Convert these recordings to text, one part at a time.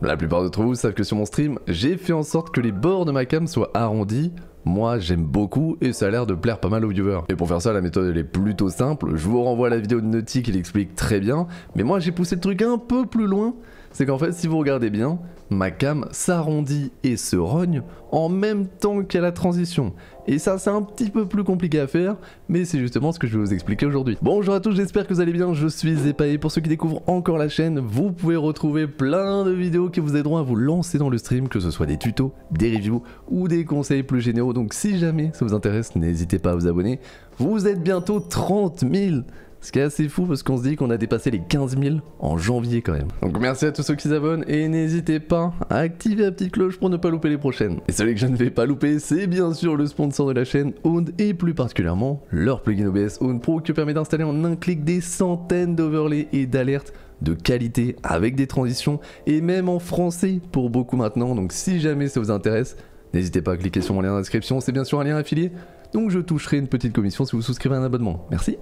La plupart d'entre vous savent que sur mon stream, j'ai fait en sorte que les bords de ma cam soient arrondis. Moi, j'aime beaucoup et ça a l'air de plaire pas mal aux viewers. Et pour faire ça, la méthode elle est plutôt simple. Je vous renvoie à la vidéo de Naughty qui l'explique très bien. Mais moi, j'ai poussé le truc un peu plus loin c'est qu'en fait, si vous regardez bien, ma cam s'arrondit et se rogne en même temps qu'à la transition. Et ça, c'est un petit peu plus compliqué à faire, mais c'est justement ce que je vais vous expliquer aujourd'hui. Bonjour à tous, j'espère que vous allez bien, je suis et Pour ceux qui découvrent encore la chaîne, vous pouvez retrouver plein de vidéos qui vous aideront à vous lancer dans le stream, que ce soit des tutos, des reviews ou des conseils plus généraux. Donc si jamais ça vous intéresse, n'hésitez pas à vous abonner. Vous êtes bientôt 30 000 ce qui est assez fou parce qu'on se dit qu'on a dépassé les 15 000 en janvier quand même. Donc merci à tous ceux qui s'abonnent et n'hésitez pas à activer la petite cloche pour ne pas louper les prochaines. Et celui que je ne vais pas louper, c'est bien sûr le sponsor de la chaîne Own et plus particulièrement leur plugin OBS Own Pro qui permet d'installer en un clic des centaines d'overlays et d'alertes de qualité avec des transitions et même en français pour beaucoup maintenant. Donc si jamais ça vous intéresse, n'hésitez pas à cliquer sur mon lien d'inscription, description, c'est bien sûr un lien affilié. Donc je toucherai une petite commission si vous souscrivez à un abonnement. Merci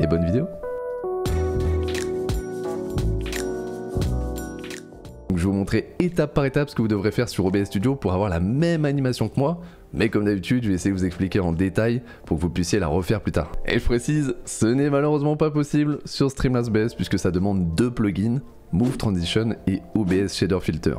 et bonne vidéo. je vais vous montrer étape par étape ce que vous devrez faire sur OBS Studio pour avoir la même animation que moi, mais comme d'habitude, je vais essayer de vous expliquer en détail pour que vous puissiez la refaire plus tard. Et je précise, ce n'est malheureusement pas possible sur Streamlabs OBS puisque ça demande deux plugins, Move Transition et OBS Shader Filter.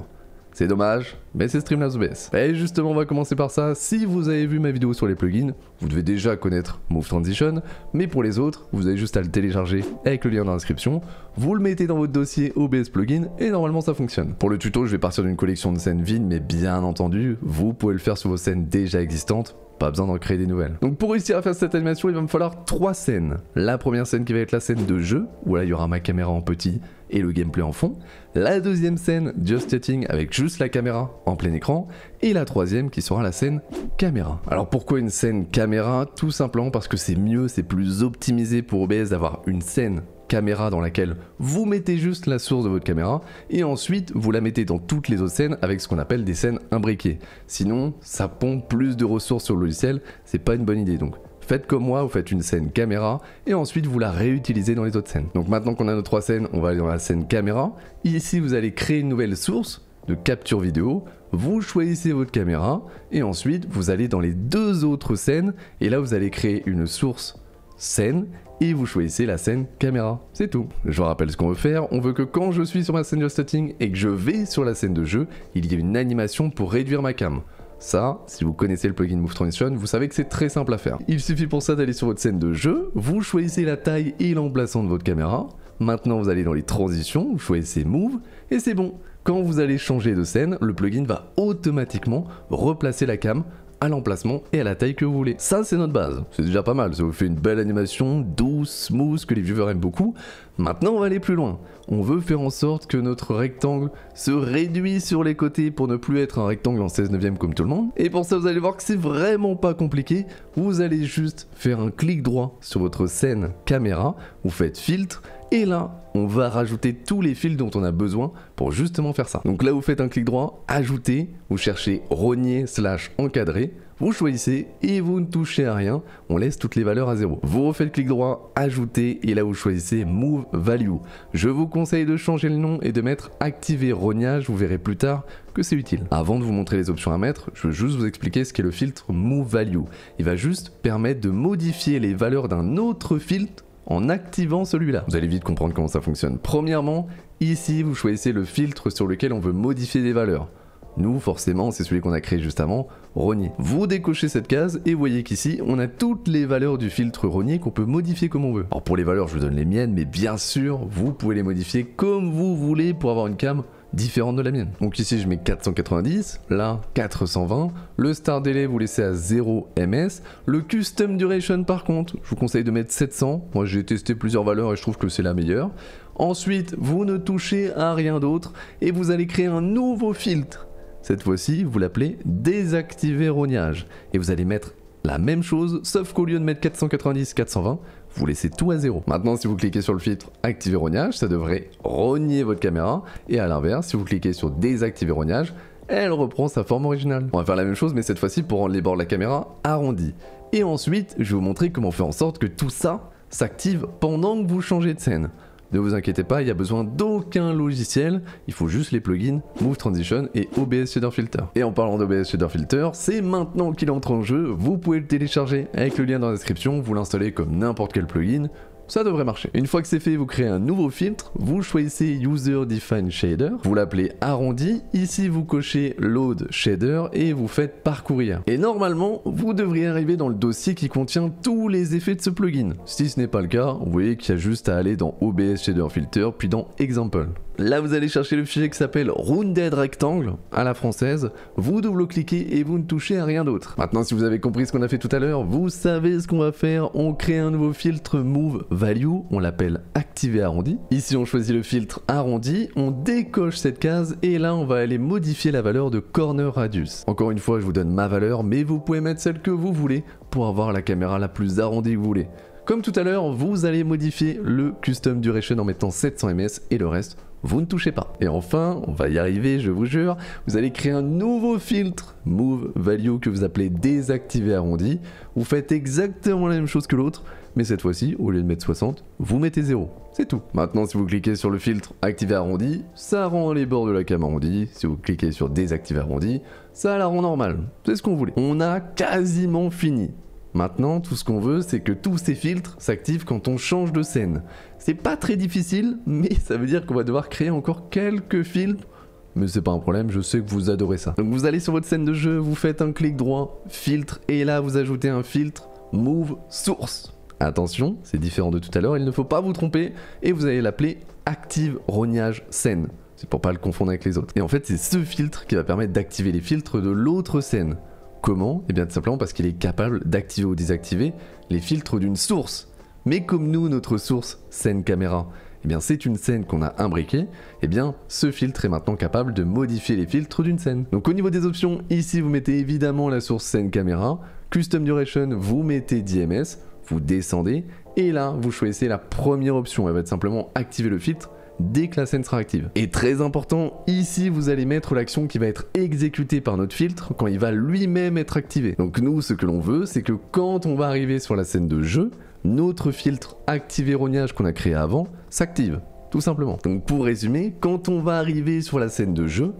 C'est dommage, mais ben, c'est Streamlabs OBS. Et justement, on va commencer par ça. Si vous avez vu ma vidéo sur les plugins, vous devez déjà connaître Move Transition, mais pour les autres, vous avez juste à le télécharger avec le lien dans la description, vous le mettez dans votre dossier OBS plugin et normalement ça fonctionne. Pour le tuto, je vais partir d'une collection de scènes vides, mais bien entendu, vous pouvez le faire sur vos scènes déjà existantes pas besoin d'en créer des nouvelles. Donc pour réussir à faire cette animation, il va me falloir trois scènes. La première scène qui va être la scène de jeu, où là il y aura ma caméra en petit et le gameplay en fond. La deuxième scène, Just Chatting, avec juste la caméra en plein écran, et la troisième qui sera la scène caméra. Alors pourquoi une scène caméra Tout simplement parce que c'est mieux, c'est plus optimisé pour OBS d'avoir une scène caméra dans laquelle vous mettez juste la source de votre caméra et ensuite vous la mettez dans toutes les autres scènes avec ce qu'on appelle des scènes imbriquées. Sinon, ça pompe plus de ressources sur le logiciel, c'est pas une bonne idée donc. Faites comme moi, vous faites une scène caméra et ensuite vous la réutilisez dans les autres scènes. Donc maintenant qu'on a nos trois scènes, on va aller dans la scène caméra. Ici, vous allez créer une nouvelle source de capture vidéo, vous choisissez votre caméra et ensuite vous allez dans les deux autres scènes et là vous allez créer une source scène et vous choisissez la scène caméra. C'est tout. Je vous rappelle ce qu'on veut faire. On veut que quand je suis sur ma scène de setting et que je vais sur la scène de jeu, il y ait une animation pour réduire ma cam. Ça, si vous connaissez le plugin Move Transition, vous savez que c'est très simple à faire. Il suffit pour ça d'aller sur votre scène de jeu, vous choisissez la taille et l'emplacement de votre caméra. Maintenant, vous allez dans les transitions, vous choisissez Move et c'est bon. Quand vous allez changer de scène, le plugin va automatiquement replacer la cam à l'emplacement et à la taille que vous voulez. Ça, c'est notre base. C'est déjà pas mal. Ça vous fait une belle animation douce, smooth, que les viewers aiment beaucoup. Maintenant, on va aller plus loin. On veut faire en sorte que notre rectangle se réduit sur les côtés pour ne plus être un rectangle en 16 neuvième comme tout le monde. Et pour ça, vous allez voir que c'est vraiment pas compliqué. Vous allez juste faire un clic droit sur votre scène caméra, vous faites filtre, et là, on va rajouter tous les fils dont on a besoin pour justement faire ça. Donc là, vous faites un clic droit, ajouter, vous cherchez rogner slash encadrer, vous choisissez et vous ne touchez à rien. On laisse toutes les valeurs à zéro. Vous refaites clic droit, ajouter et là vous choisissez Move Value. Je vous conseille de changer le nom et de mettre activer rognage. Vous verrez plus tard que c'est utile. Avant de vous montrer les options à mettre, je veux juste vous expliquer ce qu'est le filtre Move Value. Il va juste permettre de modifier les valeurs d'un autre filtre en activant celui-là. Vous allez vite comprendre comment ça fonctionne. Premièrement, ici vous choisissez le filtre sur lequel on veut modifier des valeurs. Nous, forcément, c'est celui qu'on a créé juste avant, Rogné. Vous décochez cette case et voyez qu'ici, on a toutes les valeurs du filtre Ronier qu'on peut modifier comme on veut. Alors pour les valeurs, je vous donne les miennes, mais bien sûr, vous pouvez les modifier comme vous voulez pour avoir une cam différente de la mienne. Donc ici je mets 490, là 420, le star delay vous laissez à 0 ms, le custom duration par contre, je vous conseille de mettre 700, moi j'ai testé plusieurs valeurs et je trouve que c'est la meilleure. Ensuite, vous ne touchez à rien d'autre et vous allez créer un nouveau filtre cette fois-ci, vous l'appelez désactiver rognage. Et vous allez mettre la même chose, sauf qu'au lieu de mettre 490, 420, vous laissez tout à zéro. Maintenant, si vous cliquez sur le filtre activer rognage, ça devrait rogner votre caméra. Et à l'inverse, si vous cliquez sur désactiver rognage, elle reprend sa forme originale. On va faire la même chose, mais cette fois-ci pour rendre les bords de la caméra arrondis. Et ensuite, je vais vous montrer comment faire en sorte que tout ça s'active pendant que vous changez de scène. Ne vous inquiétez pas, il n'y a besoin d'aucun logiciel, il faut juste les plugins Move Transition et OBS Shader Filter. Et en parlant d'OBS Shader Filter, c'est maintenant qu'il entre en jeu, vous pouvez le télécharger avec le lien dans la description, vous l'installez comme n'importe quel plugin, ça devrait marcher. Une fois que c'est fait, vous créez un nouveau filtre, vous choisissez User Defined Shader, vous l'appelez arrondi, ici vous cochez Load Shader et vous faites parcourir. Et normalement, vous devriez arriver dans le dossier qui contient tous les effets de ce plugin. Si ce n'est pas le cas, vous voyez qu'il y a juste à aller dans OBS Shader Filter puis dans Example. Là, vous allez chercher le fichier qui s'appelle Rounded Rectangle à la française. Vous double-cliquez et vous ne touchez à rien d'autre. Maintenant, si vous avez compris ce qu'on a fait tout à l'heure, vous savez ce qu'on va faire. On crée un nouveau filtre Move value, on l'appelle activer arrondi. Ici on choisit le filtre arrondi, on décoche cette case et là on va aller modifier la valeur de corner radius. Encore une fois je vous donne ma valeur mais vous pouvez mettre celle que vous voulez pour avoir la caméra la plus arrondie que vous voulez. Comme tout à l'heure, vous allez modifier le custom duration en mettant 700 ms et le reste, vous ne touchez pas. Et enfin, on va y arriver, je vous jure, vous allez créer un nouveau filtre move value que vous appelez désactiver arrondi. Vous faites exactement la même chose que l'autre, mais cette fois-ci, au lieu de mettre 60, vous mettez 0. C'est tout. Maintenant, si vous cliquez sur le filtre activer arrondi, ça rend les bords de la cam arrondi. Si vous cliquez sur désactiver arrondi, ça la rend normale. C'est ce qu'on voulait. On a quasiment fini. Maintenant, tout ce qu'on veut, c'est que tous ces filtres s'activent quand on change de scène. C'est pas très difficile, mais ça veut dire qu'on va devoir créer encore quelques filtres mais c'est pas un problème, je sais que vous adorez ça. Donc vous allez sur votre scène de jeu, vous faites un clic droit, filtre, et là vous ajoutez un filtre, move, source. Attention, c'est différent de tout à l'heure, il ne faut pas vous tromper, et vous allez l'appeler active rognage scène. C'est pour pas le confondre avec les autres. Et en fait, c'est ce filtre qui va permettre d'activer les filtres de l'autre scène. Comment Et eh bien tout simplement parce qu'il est capable d'activer ou désactiver les filtres d'une source. Mais comme nous, notre source, scène caméra, eh bien c'est une scène qu'on a imbriquée, eh bien ce filtre est maintenant capable de modifier les filtres d'une scène. Donc au niveau des options, ici vous mettez évidemment la source scène caméra, custom duration, vous mettez DMS, vous descendez, et là vous choisissez la première option, elle va être simplement activer le filtre dès que la scène sera active. Et très important, ici vous allez mettre l'action qui va être exécutée par notre filtre quand il va lui-même être activé. Donc nous, ce que l'on veut, c'est que quand on va arriver sur la scène de jeu, notre filtre activé rognage qu'on a créé avant s'active, tout simplement. Donc pour résumer, quand on va arriver sur la scène de jeu,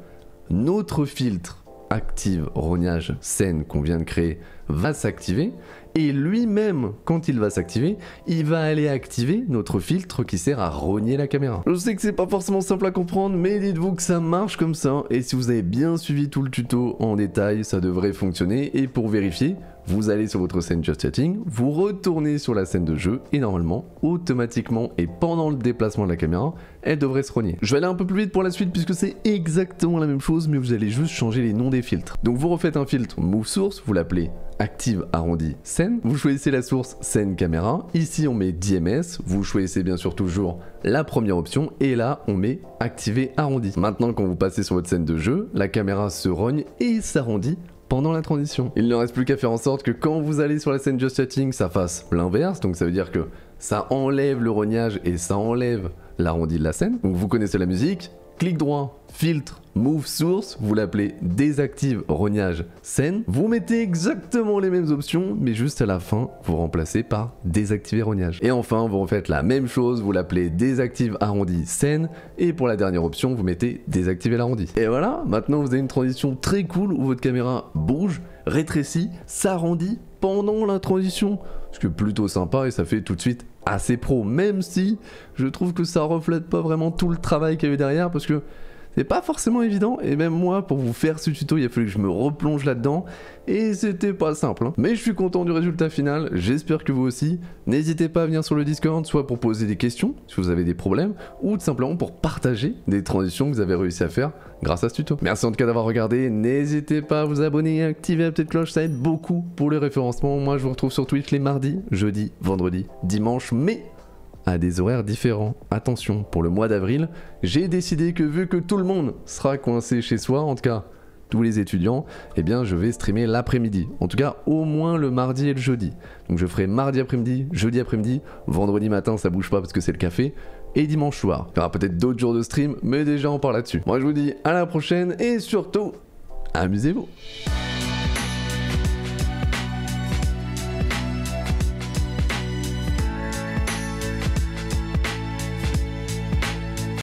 notre filtre active rognage scène qu'on vient de créer va s'activer. Et lui-même, quand il va s'activer, il va aller activer notre filtre qui sert à rogner la caméra. Je sais que c'est pas forcément simple à comprendre, mais dites-vous que ça marche comme ça. Et si vous avez bien suivi tout le tuto en détail, ça devrait fonctionner. Et pour vérifier, vous allez sur votre scène Just Chatting, vous retournez sur la scène de jeu, et normalement, automatiquement et pendant le déplacement de la caméra, elle devrait se rogner. Je vais aller un peu plus vite pour la suite puisque c'est exactement la même chose, mais vous allez juste changer les noms des filtres. Donc vous refaites un filtre Move Source, vous l'appelez active arrondi scène. Vous choisissez la source scène caméra. Ici, on met DMS. Vous choisissez bien sûr toujours la première option. Et là, on met activer arrondi. Maintenant, quand vous passez sur votre scène de jeu, la caméra se rogne et s'arrondit pendant la transition. Il ne reste plus qu'à faire en sorte que quand vous allez sur la scène Just Chatting, ça fasse l'inverse, donc ça veut dire que ça enlève le rognage et ça enlève l'arrondi de la scène. Donc vous connaissez la musique, clic droit, filtre, move source, vous l'appelez désactive rognage scène. Vous mettez exactement les mêmes options, mais juste à la fin, vous remplacez par désactiver rognage. Et enfin, vous refaites la même chose, vous l'appelez désactive arrondi scène, et pour la dernière option, vous mettez désactiver l'arrondi. Et voilà, maintenant vous avez une transition très cool où votre caméra bouge, rétrécit, s'arrondit pendant la transition, ce qui est plutôt sympa et ça fait tout de suite assez pro, même si je trouve que ça reflète pas vraiment tout le travail qu'il y a derrière, parce que c'est pas forcément évident, et même moi, pour vous faire ce tuto, il a fallu que je me replonge là-dedans, et c'était pas simple. Hein. Mais je suis content du résultat final, j'espère que vous aussi. N'hésitez pas à venir sur le Discord, soit pour poser des questions, si vous avez des problèmes, ou tout simplement pour partager des transitions que vous avez réussi à faire grâce à ce tuto. Merci en tout cas d'avoir regardé, n'hésitez pas à vous abonner et activer la petite cloche, ça aide beaucoup pour les référencements. Moi, je vous retrouve sur Twitch les mardis, jeudi, vendredi, dimanche, mais à des horaires différents. Attention, pour le mois d'avril, j'ai décidé que vu que tout le monde sera coincé chez soi, en tout cas tous les étudiants, eh bien je vais streamer l'après-midi. En tout cas, au moins le mardi et le jeudi. Donc je ferai mardi après-midi, jeudi après-midi, vendredi matin ça bouge pas parce que c'est le café, et dimanche soir. Il y aura peut-être d'autres jours de stream, mais déjà on parle là-dessus. Moi je vous dis à la prochaine et surtout, amusez-vous